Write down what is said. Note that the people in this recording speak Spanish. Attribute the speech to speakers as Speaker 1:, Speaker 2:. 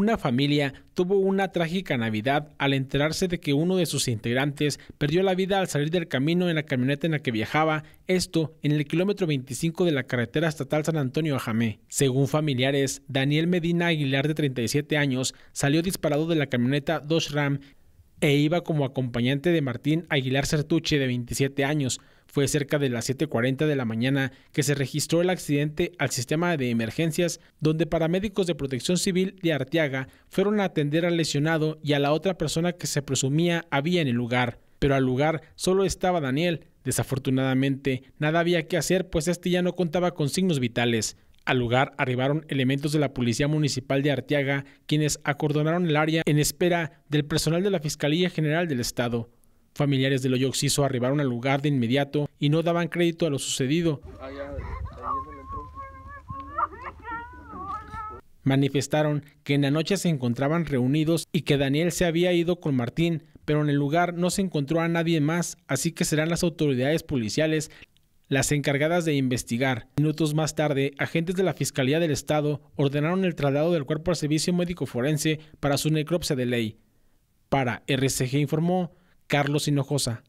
Speaker 1: Una familia tuvo una trágica Navidad al enterarse de que uno de sus integrantes perdió la vida al salir del camino en la camioneta en la que viajaba, esto en el kilómetro 25 de la carretera estatal San Antonio Ajamé. Según familiares, Daniel Medina Aguilar de 37 años salió disparado de la camioneta Dodge Ram e iba como acompañante de Martín Aguilar Sertuche, de 27 años. Fue cerca de las 7.40 de la mañana que se registró el accidente al sistema de emergencias, donde paramédicos de protección civil de Arteaga fueron a atender al lesionado y a la otra persona que se presumía había en el lugar. Pero al lugar solo estaba Daniel. Desafortunadamente, nada había que hacer, pues este ya no contaba con signos vitales. Al lugar arribaron elementos de la Policía Municipal de Arteaga, quienes acordonaron el área en espera del personal de la Fiscalía General del Estado. Familiares de hoyo Oxiso arribaron al lugar de inmediato y no daban crédito a lo sucedido. Manifestaron que en la noche se encontraban reunidos y que Daniel se había ido con Martín, pero en el lugar no se encontró a nadie más, así que serán las autoridades policiales las encargadas de investigar. Minutos más tarde, agentes de la Fiscalía del Estado ordenaron el traslado del cuerpo al servicio médico forense para su necropsia de ley. Para RCG informó Carlos Hinojosa.